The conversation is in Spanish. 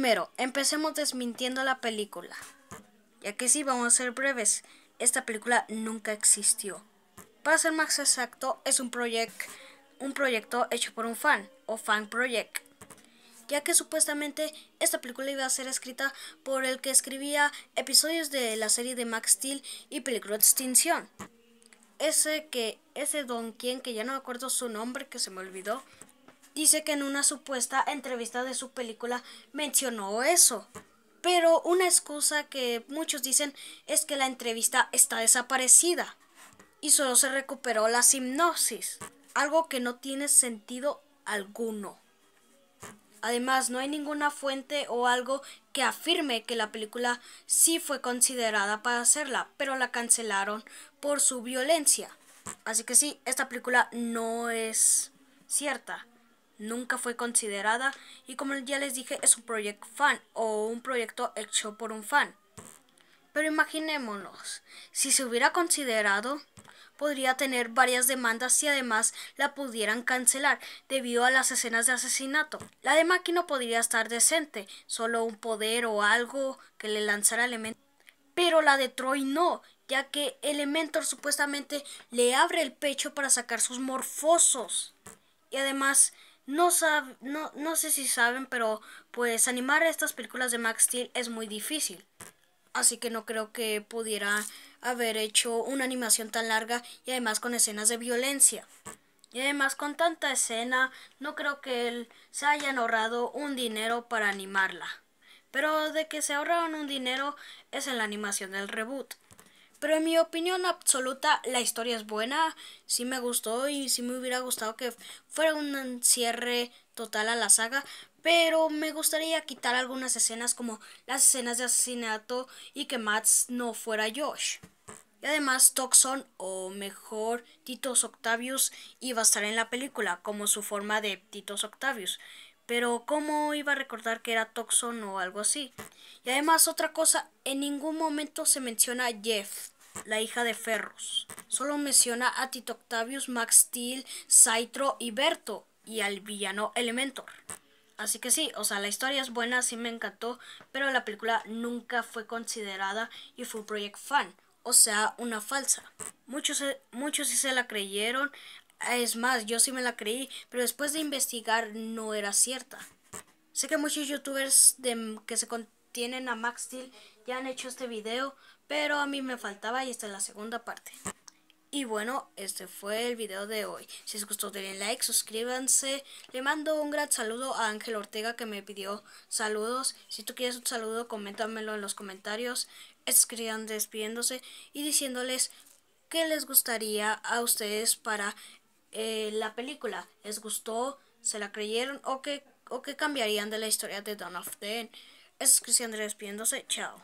Primero, empecemos desmintiendo la película. Ya que sí, vamos a ser breves, esta película nunca existió. Para ser más exacto, es un, un proyecto hecho por un fan, o fan project. Ya que supuestamente esta película iba a ser escrita por el que escribía episodios de la serie de Max Steel y Película de Extinción. Ese que, ese don quien, que ya no me acuerdo su nombre, que se me olvidó, dice que en una supuesta entrevista de su película mencionó eso. Pero una excusa que muchos dicen es que la entrevista está desaparecida y solo se recuperó la hipnosis, algo que no tiene sentido alguno. Además, no hay ninguna fuente o algo que afirme que la película sí fue considerada para hacerla, pero la cancelaron por su violencia. Así que sí, esta película no es cierta nunca fue considerada y como ya les dije es un proyecto fan o un proyecto hecho por un fan. Pero imaginémonos, si se hubiera considerado, podría tener varias demandas y además la pudieran cancelar debido a las escenas de asesinato. La de no podría estar decente, solo un poder o algo que le lanzara Elementor. Pero la de Troy no, ya que Elementor supuestamente le abre el pecho para sacar sus morfosos. Y además no, sé si saben, pero pues animar estas películas de Max Steel es muy difícil. Así que no creo que pudiera haber hecho una animación tan larga y además con escenas de violencia. Y además con tanta escena, no creo que él se hayan ahorrado un dinero para animarla. Pero de que se ahorraron un dinero es en la animación del reboot. Pero en mi opinión absoluta, la historia es buena. Sí me gustó y sí me hubiera gustado que fuera un cierre total a la saga. Pero me gustaría quitar algunas escenas como las escenas de asesinato y que Mats no fuera Josh. Y además Toxon, o mejor Titos Octavius, iba a estar en la película como su forma de Titos Octavius. Pero ¿cómo iba a recordar que era Toxon o algo así? Y además otra cosa, en ningún momento se menciona Jeff la hija de Ferros. Solo menciona a Tito Octavius, Max Steel, Saitro y Berto y al villano Elementor. Así que sí, o sea, la historia es buena, sí me encantó, pero la película nunca fue considerada y fue un project fan, o sea, una falsa. Muchos, muchos sí se la creyeron, es más, yo sí me la creí, pero después de investigar no era cierta. Sé que muchos youtubers de, que se tienen a Max Steel ya han hecho este video, pero a mí me faltaba y esta es la segunda parte. Y bueno, este fue el video de hoy. Si les gustó denle like, suscríbanse. Le mando un gran saludo a Ángel Ortega que me pidió saludos. Si tú quieres un saludo, coméntamelo en los comentarios. Escriban despidiéndose y diciéndoles qué les gustaría a ustedes para eh, la película. ¿Les gustó? ¿Se la creyeron? ¿O qué, o cambiarían de la historia de Dawn of the es Cristian Andrés pidiéndose. Chao.